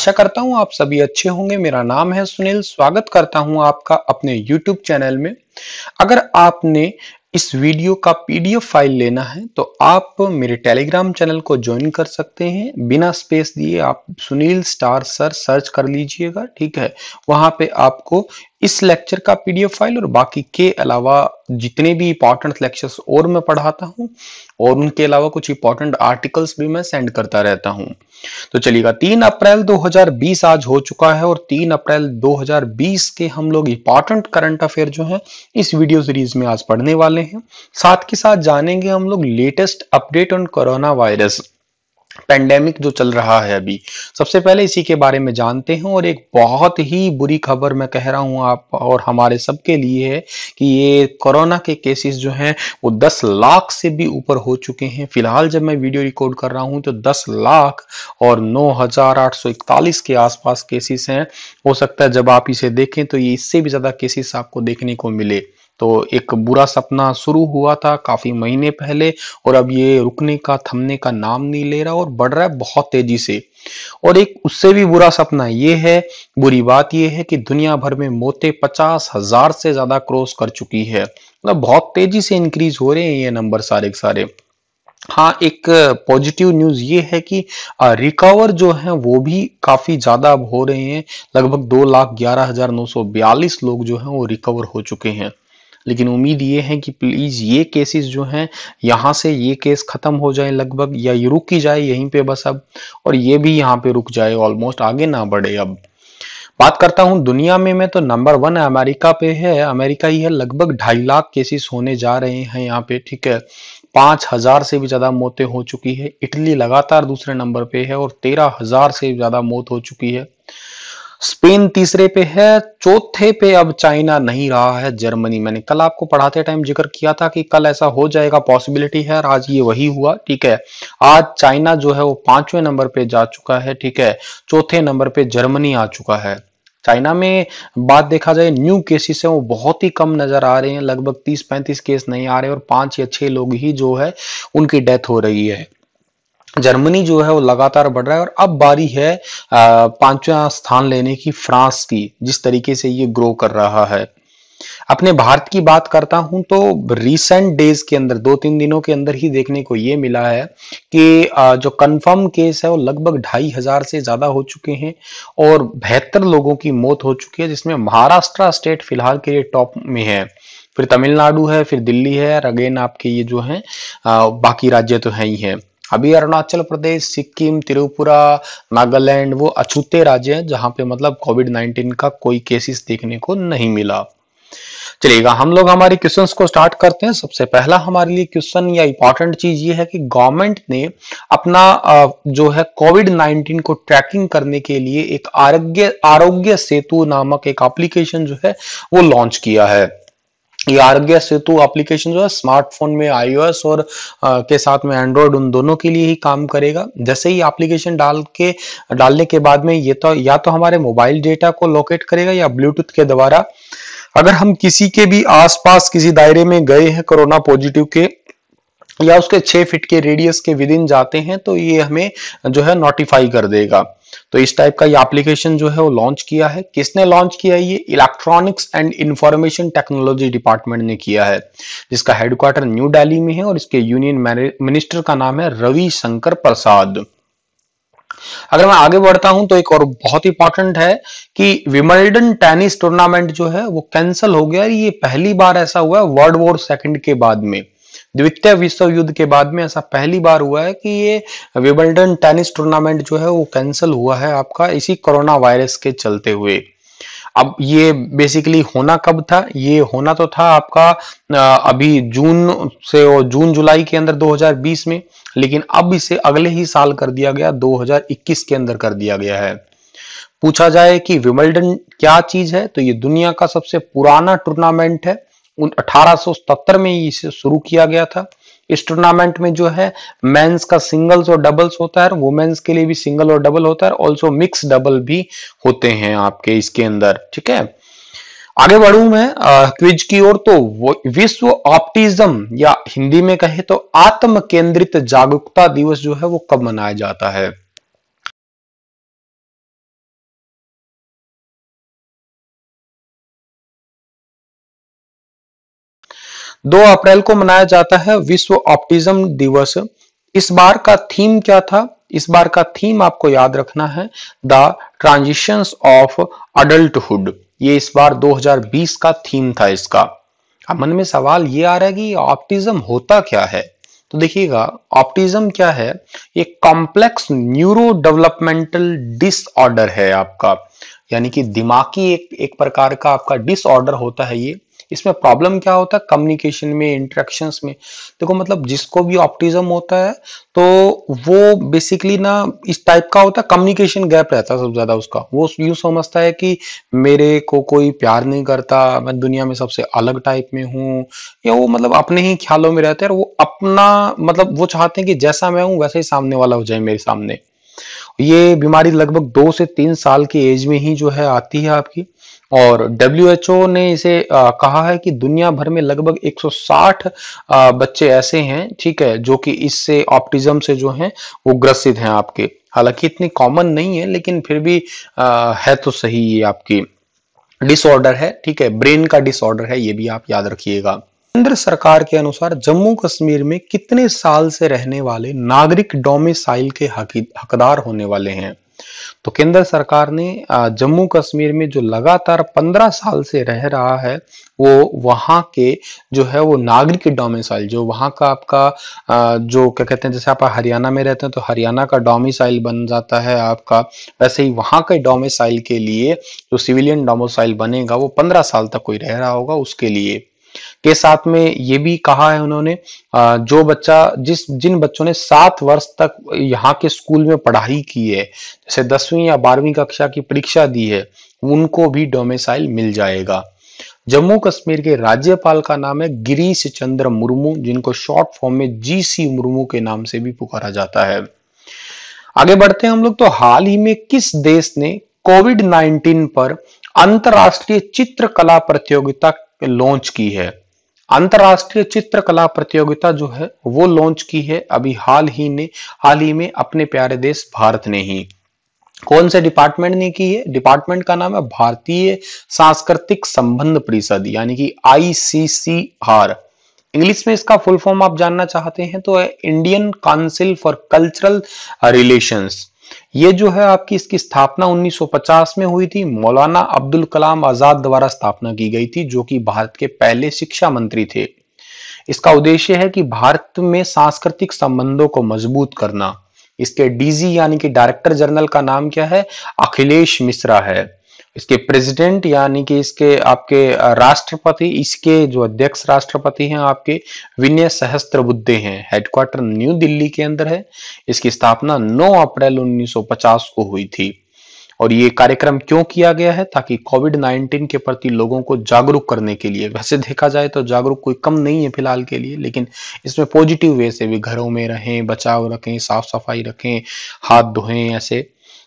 आशा करता हूँ आप सभी अच्छे होंगे मेरा नाम है सुनील स्वागत करता हूं आपका अपने YouTube चैनल में अगर आपने इस वीडियो का पीडीएफ फाइल लेना है तो आप मेरे टेलीग्राम चैनल को ज्वाइन कर सकते हैं बिना स्पेस दिए आप सुनील स्टार सर सर्च कर लीजिएगा ठीक है वहां पे आपको इस लेक्चर का पीडीएफ फाइल और बाकी के अलावा जितने भी इंपॉर्टेंट लेक्चर्स और मैं पढ़ाता हूँ और उनके अलावा कुछ इंपॉर्टेंट आर्टिकल्स भी मैं सेंड करता रहता हूँ तो चलिएगा तीन अप्रैल 2020 आज हो चुका है और तीन अप्रैल 2020 के हम लोग इंपॉर्टेंट करंट अफेयर जो है इस वीडियो सीरीज में आज पढ़ने वाले हैं साथ के साथ जानेंगे हम लोग latest update on corona virus pandemic जो चल रहा है अभी सबसे पहले इसी के बारे में जानते हैं और एक बहुत ही बुरी खबर मैं कह रहा हूं आप और हमारे सबके लिए है कि ये कोरोना के केसेस जो हैं वो 10 लाख से भी ऊपर हो चुके हैं फिलहाल जब मैं वीडियो रिकॉर्ड कर रहा हूं तो 10 लाख और 9,841 के आसपास केसेस हैं हो सकता है जब आप इसे देखें तो ये इससे भी ज्यादा केसेस आपको देखने को मिले तो एक बुरा सपना शुरू हुआ था काफ़ी महीने पहले और अब ये रुकने का थमने का नाम नहीं ले रहा और बढ़ रहा है बहुत तेजी से और एक उससे भी बुरा सपना ये है बुरी बात यह है कि दुनिया भर में मौतें पचास हजार से ज्यादा क्रॉस कर चुकी है मतलब बहुत तेजी से इंक्रीज हो रहे हैं ये नंबर सारे के सारे हाँ एक पॉजिटिव न्यूज ये है कि रिकवर जो है वो भी काफी ज्यादा हो रहे हैं लगभग दो लाख ग्यारह हजार नौ सौ बयालीस लोग जो हैं वो रिकवर हो चुके हैं लेकिन उम्मीद ये है कि प्लीज़ ये केसेस जो हैं यहाँ से ये केस ख़त्म हो जाए लगभग या ये रुक ही जाए यहीं पे बस अब और ये भी यहाँ पे रुक जाए ऑलमोस्ट आगे ना बढ़े अब बात करता हूं दुनिया में मैं तो नंबर वन अमेरिका पे है अमेरिका ही है लगभग ढाई लाख केसेस होने जा रहे हैं यहाँ पे ठीक है पांच हजार से भी ज्यादा मौतें हो चुकी है इटली लगातार दूसरे नंबर पे है और तेरह हजार से ज्यादा मौत हो चुकी है स्पेन तीसरे पे है चौथे पे अब चाइना नहीं रहा है जर्मनी मैंने कल आपको पढ़ाते टाइम जिक्र किया था कि कल ऐसा हो जाएगा पॉसिबिलिटी है और आज ये वही हुआ ठीक है आज चाइना जो है वो पांचवें नंबर पे जा चुका है ठीक है चौथे नंबर पे जर्मनी आ चुका है चाइना में बात देखा जाए न्यू केसेस है वो बहुत ही कम नजर आ रहे हैं लगभग 30-35 केस नहीं आ रहे और पांच या छह लोग ही जो है उनकी डेथ हो रही है जर्मनी जो है वो लगातार बढ़ रहा है और अब बारी है पांचवा स्थान लेने की फ्रांस की जिस तरीके से ये ग्रो कर रहा है अपने भारत की बात करता हूं तो रिसेंट डेज के अंदर दो तीन दिनों के अंदर ही देखने को ये मिला है कि जो कंफर्म केस है वो लगभग ढाई हजार से ज्यादा हो चुके हैं और बेहतर लोगों की मौत हो चुकी है जिसमें महाराष्ट्र स्टेट फिलहाल के लिए टॉप में है फिर तमिलनाडु है फिर दिल्ली है और अगेन आपके ये जो है बाकी राज्य तो है ही है अभी अरुणाचल प्रदेश सिक्किम त्रिपुरा नागालैंड वो अछूते राज्य हैं जहां पे मतलब कोविड नाइन्टीन का कोई केसेस देखने को नहीं मिला चलिएगा हम लोग हमारे क्वेश्चन को स्टार्ट करते हैं सबसे पहला हमारे लिए क्वेश्चन या इंपॉर्टेंट चीज ये है कि गवर्नमेंट ने अपना जो है कोविड 19 को ट्रैकिंग करने के लिए एक आरोग्य आरोग्य सेतु नामक एक एप्लीकेशन जो है वो लॉन्च किया है ये आरोग्य सेतु एप्लीकेशन जो है स्मार्टफोन में आईओएस और आ, के साथ में एंड्रॉयड उन दोनों के लिए ही काम करेगा जैसे ही एप्लीकेशन डाल के डालने के बाद में ये तो या तो हमारे मोबाइल डेटा को लोकेट करेगा या ब्लूटूथ के द्वारा अगर हम किसी के भी आसपास किसी दायरे में गए हैं कोरोना पॉजिटिव के या उसके छह फिट के रेडियस के विदिन जाते हैं तो ये हमें जो है नोटिफाई कर देगा तो इस टाइप का ये एप्लीकेशन जो है वो लॉन्च किया है किसने लॉन्च किया है ये electronics and information technology department ने किया है जिसका हेडक्वार्टर न्यू दिल्ली में है और इसके यूनियन मिनिस्टर का नाम है रवि शंकर प्रसाद अगर मैं आगे बढ़ता हूं तो एक और बहुत इंपॉर्टेंट है कि विमल्डन टेनिस टूर्नामेंट जो है वो कैंसल हो गया ये पहली बार ऐसा हुआ है वर्ल्ड वॉर सेकंड के बाद में द्वितीय विश्व युद्ध के बाद में ऐसा पहली बार हुआ है कि ये विबल्डन टेनिस टूर्नामेंट जो है वो कैंसिल हुआ है आपका इसी कोरोना वायरस के चलते हुए अब ये बेसिकली होना कब था ये होना तो था आपका अभी जून से और जून जुलाई के अंदर 2020 में लेकिन अब इसे अगले ही साल कर दिया गया 2021 के अंदर कर दिया गया है पूछा जाए कि विमल्डन क्या चीज है तो ये दुनिया का सबसे पुराना टूर्नामेंट है अठारह में इसे शुरू किया गया था इस टूर्नामेंट में जो है मेंस का सिंगल्स और डबल्स होता है वुमेन्स के लिए भी सिंगल और डबल होता है ऑल्सो मिक्स डबल भी होते हैं आपके इसके अंदर ठीक है आगे बढ़ू मैं क्विज की ओर तो विश्व ऑप्टिज्म या हिंदी में कहे तो आत्म केंद्रित जागरूकता दिवस जो है वो कब मनाया जाता है 2 अप्रैल को मनाया जाता है विश्व ऑप्टिज्म दिवस इस बार का थीम क्या था इस बार का थीम आपको याद रखना है द ट्रांजिशन ऑफ अडल्टुड ये इस बार 2020 का थीम था इसका अब मन में सवाल ये आ रहा है कि ऑप्टिज्म होता क्या है तो देखिएगा ऑप्टिज्म क्या है ये कॉम्प्लेक्स न्यूरो डेवलपमेंटल डिसऑर्डर है आपका यानी कि दिमागी एक एक प्रकार का आपका डिसऑर्डर होता है ये इसमें प्रॉब्लम क्या होता है कम्युनिकेशन में इंट्रैक्शन में देखो मतलब जिसको भी ऑप्टिज्म होता है तो वो बेसिकली ना इस टाइप का होता है कम्युनिकेशन गैप रहता है सबसे ज्यादा उसका वो यू समझता है कि मेरे को कोई प्यार नहीं करता मैं दुनिया में सबसे अलग टाइप में हूँ या वो मतलब अपने ही ख्यालों में रहते हैं वो अपना मतलब वो चाहते हैं कि जैसा मैं हूँ वैसे ही सामने वाला हो जाए मेरे सामने ये बीमारी लगभग दो से तीन साल की एज में ही जो है आती है आपकी और डब्ल्यू ने इसे आ, कहा है कि दुनिया भर में लगभग 160 आ, बच्चे ऐसे हैं ठीक है जो कि इससे ऑप्टिज्म से जो हैं वो ग्रसित हैं आपके हालांकि इतनी कॉमन नहीं है लेकिन फिर भी आ, है तो सही ये आपकी डिसऑर्डर है ठीक है ब्रेन का डिसऑर्डर है ये भी आप याद रखिएगा केंद्र सरकार के अनुसार जम्मू कश्मीर में कितने साल से रहने वाले नागरिक डोमिसाइल के हकदार होने वाले हैं तो केंद्र सरकार ने जम्मू कश्मीर में जो लगातार पंद्रह साल से रह रहा है वो वहां के जो है वो नागरिक डोमिसाइल जो वहां का आपका जो क्या कहते हैं जैसे आप हरियाणा में रहते हैं तो हरियाणा का डोमिसाइल बन जाता है आपका वैसे ही वहां के डोमिसाइल के लिए जो सिविलियन डोमिसाइल बनेगा वो पंद्रह साल तक कोई रह रहा होगा उसके लिए के साथ में ये भी कहा है उन्होंने जो बच्चा जिस जिन बच्चों ने सात वर्ष तक यहाँ के स्कूल में पढ़ाई की है जैसे दसवीं या बारहवीं कक्षा की परीक्षा दी है उनको भी डोमिसाइल मिल जाएगा जम्मू कश्मीर के राज्यपाल का नाम है गिरीश चंद्र मुर्मू जिनको शॉर्ट फॉर्म में जीसी मुर्मू के नाम से भी पुकारा जाता है आगे बढ़ते हैं हम लोग तो हाल ही में किस देश ने कोविड 19 पर अंतरराष्ट्रीय चित्रकला प्रतियोगिता लॉन्च की है अंतर्राष्ट्रीय चित्रकला प्रतियोगिता जो है वो लॉन्च की है अभी हाल ही ने हाल ही में अपने प्यारे देश भारत ने ही कौन से डिपार्टमेंट ने की है डिपार्टमेंट का नाम है भारतीय सांस्कृतिक संबंध परिषद यानी कि आईसीसीआर इंग्लिश में इसका फुल फॉर्म आप जानना चाहते हैं तो Indian council for cultural relations ये जो है आपकी इसकी स्थापना 1950 में हुई थी मौलाना अब्दुल कलाम आजाद द्वारा स्थापना की गई थी जो कि भारत के पहले शिक्षा मंत्री थे इसका उद्देश्य है कि भारत में सांस्कृतिक संबंधों को मजबूत करना इसके डीजी यानी कि डायरेक्टर जनरल का नाम क्या है अखिलेश मिश्रा है इसके प्रेसिडेंट यानी कि इसके आपके राष्ट्रपति इसके जो अध्यक्ष राष्ट्रपति हैं आपके विनय सहस्त्र बुद्धे हैं हेडक्वार्टर न्यू दिल्ली के अंदर है इसकी स्थापना 9 अप्रैल 1950 को हुई थी और ये कार्यक्रम क्यों किया गया है ताकि कोविड 19 के प्रति लोगों को जागरूक करने के लिए वैसे देखा जाए तो जागरूक कोई कम नहीं है फिलहाल के लिए लेकिन इसमें पॉजिटिव वे से भी घरों में रहें बचाव रखें साफ सफाई रखें हाथ धोएं ऐसे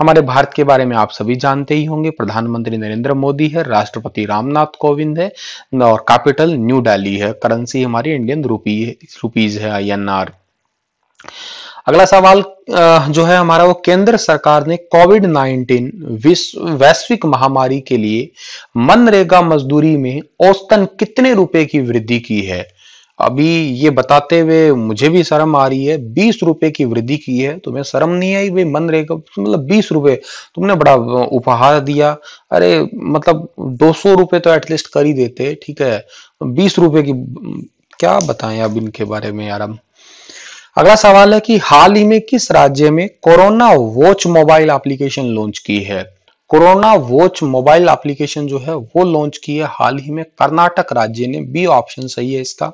हमारे भारत के बारे में आप सभी जानते ही होंगे प्रधानमंत्री नरेंद्र मोदी है राष्ट्रपति रामनाथ कोविंद है और कैपिटल न्यू दिल्ली है करेंसी हमारी इंडियन रूपी रूपीज है आई अगला सवाल जो है हमारा वो केंद्र सरकार ने कोविड 19 वैश्विक महामारी के लिए मनरेगा मजदूरी में औसतन कितने रुपए की वृद्धि की है अभी ये बताते हुए मुझे भी शर्म आ रही है बीस रुपए की वृद्धि की है तुम्हें शर्म नहीं आई भाई मन रहेगा मतलब बीस रुपए तुमने बड़ा उपहार दिया अरे मतलब दो सौ रुपए तो एटलीस्ट कर ही देते ठीक है बीस रुपए की क्या बताएं अब इनके बारे में यार अब अगला सवाल है कि हाल ही में किस राज्य में corona watch mobile application launch की है कोरोना वॉच मोबाइल एप्लीकेशन जो है वो लॉन्च की है हाल ही में कर्नाटक राज्य ने बी ऑप्शन सही है इसका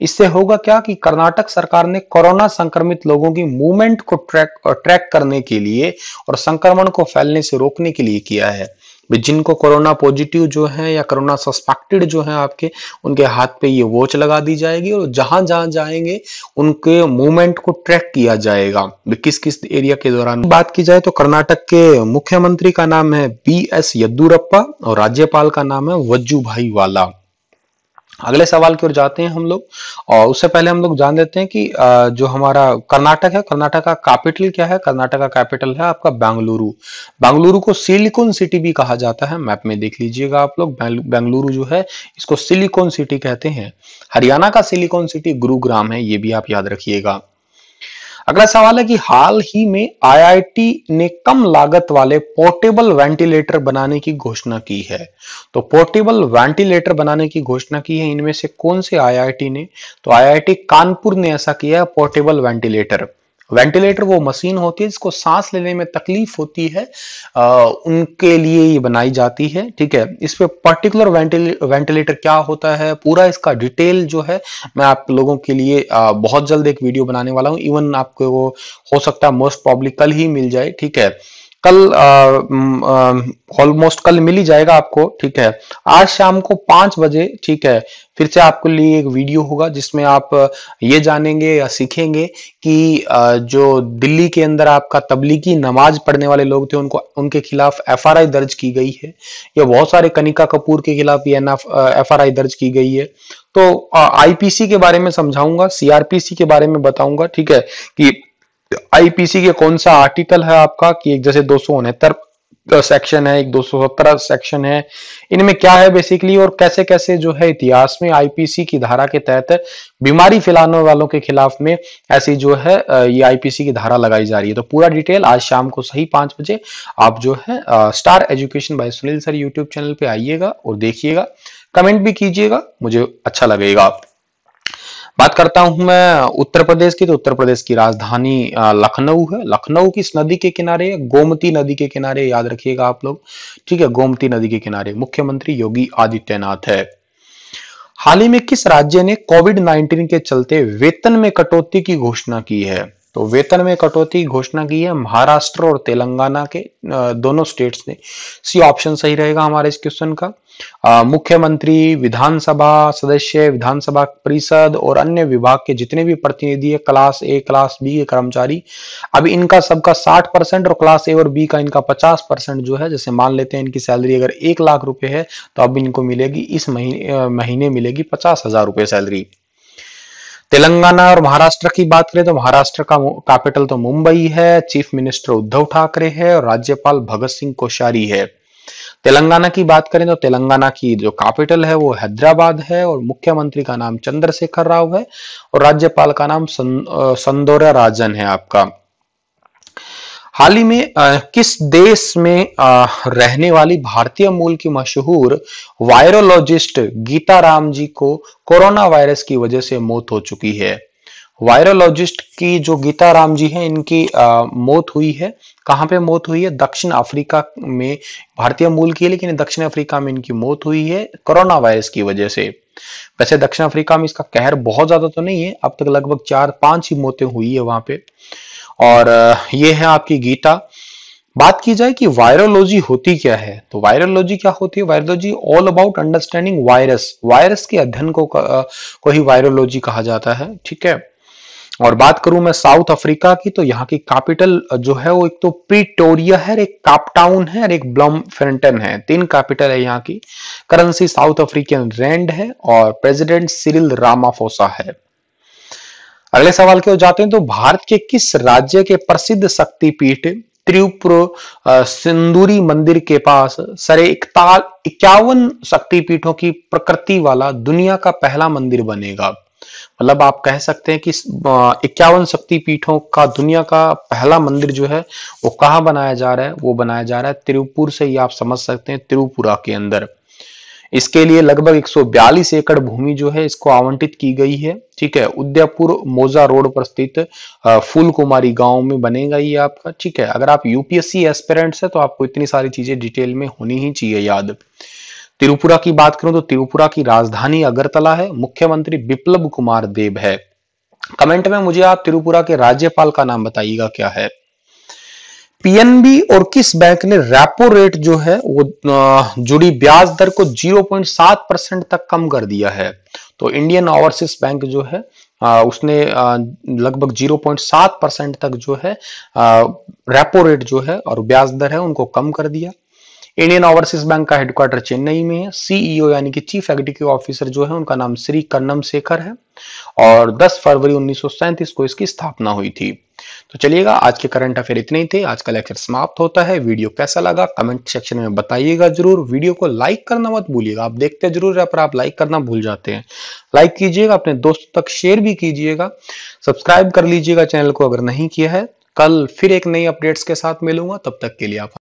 इससे होगा क्या कि कर्नाटक सरकार ने कोरोना संक्रमित लोगों की मूवमेंट को ट्रैक ट्रैक करने के लिए और संक्रमण को फैलने से रोकने के लिए किया है जिनको कोरोना पॉजिटिव जो है या कोरोना सस्पेक्टेड जो है आपके उनके हाथ पे ये वॉच लगा दी जाएगी और जहां जहां जाएंगे उनके मूवमेंट को ट्रैक किया जाएगा किस किस एरिया के दौरान बात की जाए तो कर्नाटक के मुख्यमंत्री का नाम है बी एस येदुरप्पा और राज्यपाल का नाम है वज्जू भाई वाला अगले सवाल की ओर जाते हैं हम लोग और उससे पहले हम लोग जान लेते हैं कि जो हमारा कर्नाटक है कर्नाटक का कैपिटल क्या है कर्नाटक का कैपिटल है आपका बेंगलुरु बेंगलुरु को सिलिकॉन सिटी भी कहा जाता है मैप में देख लीजिएगा आप लोग बेंगलुरु जो है इसको सिलिकॉन सिटी कहते हैं हरियाणा का सिलिकॉन सिटी गुरुग्राम है ये भी आप याद रखिएगा अगला सवाल है कि हाल ही में आईआईटी ने कम लागत वाले पोर्टेबल वेंटिलेटर बनाने की घोषणा की है तो पोर्टेबल वेंटिलेटर बनाने की घोषणा की है इनमें से कौन से आईआईटी ने तो आईआईटी कानपुर ने ऐसा किया है पोर्टेबल वेंटिलेटर वेंटिलेटर वो मशीन होती है जिसको सांस लेने में तकलीफ होती है आ, उनके लिए ये बनाई जाती है ठीक है इस पर पर्टिकुलर वेंटिले, वेंटिलेटर क्या होता है पूरा इसका डिटेल जो है मैं आप लोगों के लिए आ, बहुत जल्द एक वीडियो बनाने वाला हूँ इवन आपको वो हो सकता है मोस्ट प्रॉब्ली कल ही मिल जाए ठीक है कल ऑलमोस्ट कल मिल ही जाएगा आपको ठीक है आज शाम को पांच बजे ठीक है फिर से आपके लिए एक वीडियो होगा जिसमें आप ये जानेंगे या सीखेंगे कि जो दिल्ली के अंदर आपका तबलीगी नमाज पढ़ने वाले लोग थे उनको उनके खिलाफ एफआरआई दर्ज की गई है या बहुत सारे कनिका कपूर के खिलाफ ये आर दर्ज की गई है तो आईपीसी के बारे में समझाऊंगा सीआरपीसी के बारे में बताऊंगा ठीक है कि आईपीसी के कौन सा आर्टिकल है आपका कि एक जैसे दो सौ उनहत्तर सेक्शन है एक दो सौ सत्रह सेक्शन है इनमें क्या है बेसिकली और कैसे कैसे जो है इतिहास में आईपीसी की धारा के तहत बीमारी फैलाने वालों के खिलाफ में ऐसी जो है ये आईपीसी की धारा लगाई जा रही है तो पूरा डिटेल आज शाम को सही पांच बजे आप जो है star education by Sunil sir YouTube channel पे आइएगा और देखिएगा कमेंट भी कीजिएगा मुझे अच्छा लगेगा आप बात करता हूं मैं उत्तर प्रदेश की तो उत्तर प्रदेश की राजधानी लखनऊ है लखनऊ किस नदी के किनारे गोमती नदी के किनारे याद रखिएगा आप लोग ठीक है गोमती नदी के किनारे मुख्यमंत्री योगी आदित्यनाथ है हाल ही में किस राज्य ने कोविड 19 के चलते वेतन में कटौती की घोषणा की है तो वेतन में कटौती घोषणा की है महाराष्ट्र और तेलंगाना के दोनों स्टेट्स ने सी ऑप्शन सही रहेगा हमारे इस क्वेश्चन का मुख्यमंत्री विधानसभा सदस्य विधानसभा परिषद और अन्य विभाग के जितने भी प्रतिनिधि है क्लास ए क्लास बी के कर्मचारी अब इनका सबका 60 परसेंट और क्लास ए और बी का इनका 50 परसेंट जो है जैसे मान लेते हैं इनकी सैलरी अगर एक लाख रुपए है तो अब इनको मिलेगी इस महीने महीने मिलेगी पचास हजार रुपए सैलरी तेलंगाना और महाराष्ट्र की बात करें तो महाराष्ट्र का कैपिटल तो मुंबई है चीफ मिनिस्टर उद्धव ठाकरे है और राज्यपाल भगत सिंह कोश्यारी है तेलंगाना की बात करें तो तेलंगाना की जो कैपिटल है वो हैदराबाद है और मुख्यमंत्री का नाम चंद्रशेखर राव है और राज्यपाल का नाम संदोरा राजन है आपका हाल ही में आ, किस देश में आ, रहने वाली भारतीय मूल की मशहूर वायरोलॉजिस्ट गीता राम जी को कोरोना वायरस की वजह से मौत हो चुकी है वायरोलॉजिस्ट की जो गीता राम जी हैं इनकी आ, मौत हुई है कहाँ पे मौत हुई है दक्षिण अफ्रीका में भारतीय मूल की है लेकिन दक्षिण अफ्रीका में इनकी मौत हुई है कोरोना वायरस की वजह से वैसे दक्षिण अफ्रीका में इसका कहर बहुत ज्यादा तो नहीं है अब तक लगभग चार पांच ही मौतें हुई है वहां पे और ये है आपकी गीता बात की जाए कि वायरोलॉजी होती क्या है तो वायरोलॉजी क्या होती है virology all about understanding virus virus के अध्ययन को को ही वायरोलॉजी कहा जाता है ठीक है और बात करूं मैं साउथ अफ्रीका की तो यहाँ की कैपिटल जो है वो एक तो प्रिटोरिया है एक कापटाउन है और एक ब्लम फ्रेंटन है तीन कैपिटल है यहाँ की करेंसी साउथ अफ्रीकन रैंड है और प्रेसिडेंट सिरिल रामाफोसा है अगले सवाल की ओर जाते हैं तो भारत के किस राज्य के प्रसिद्ध शक्तिपीठ त्रिपुर सिंदूरी मंदिर के पास सरे इकताल इक्यावन शक्तिपीठों की प्रकृति वाला दुनिया का पहला मंदिर बनेगा मतलब आप कह सकते हैं कि इक्यावन शक्तिपीठों का दुनिया का पहला मंदिर जो है वो कहाँ बनाया जा रहा है वो बनाया जा रहा है त्रिपुर से ही आप समझ सकते हैं त्रिपुरा के अंदर इसके लिए लगभग 142 एकड़ भूमि जो है इसको आवंटित की गई है ठीक है उदयपुर मोजा रोड पर स्थित फूल कुमारी गांव में बनेगा ये आपका ठीक है अगर आप यूपीएससी एस्पेरेंट्स है तो आपको इतनी सारी चीजें डिटेल में होनी ही चाहिए याद त्रिपुरा की बात करूं तो त्रिपुरा की राजधानी अगरतला है मुख्यमंत्री विप्लब कुमार देव है कमेंट में मुझे आप त्रिपुरा के राज्यपाल का नाम बताइएगा क्या है पीएनबी और किस बैंक ने रेपो रेट जो है वो जुड़ी ब्याज दर को 0.7 परसेंट तक कम कर दिया है तो इंडियन ओवरसीज बैंक जो है उसने लगभग 0.7 परसेंट तक जो है रेपो रेट जो है और ब्याज दर है उनको कम कर दिया इंडियन ओवरसीज बैंक का हेडक्वार्टर चेन्नई में है सीईओ e यानी कि चीफ एग्जीक्यूटिव ऑफिसर जो है उनका नाम श्री कन्नम शेखर है और 10 फरवरी उन्नीस को इसकी स्थापना हुई थी तो चलिएगा आज के करंट अफेयर इतने ही थे आज का लेक्चर समाप्त होता है वीडियो कैसा लगा कमेंट सेक्शन में बताइएगा जरूर वीडियो को लाइक करना मत भूलिएगा आप देखते जरूर है पर आप लाइक करना भूल जाते हैं लाइक कीजिएगा अपने दोस्तों तक शेयर भी कीजिएगा सब्सक्राइब कर लीजिएगा चैनल को अगर नहीं किया है कल फिर एक नई अपडेट्स के साथ मिलूंगा तब तक के लिए आप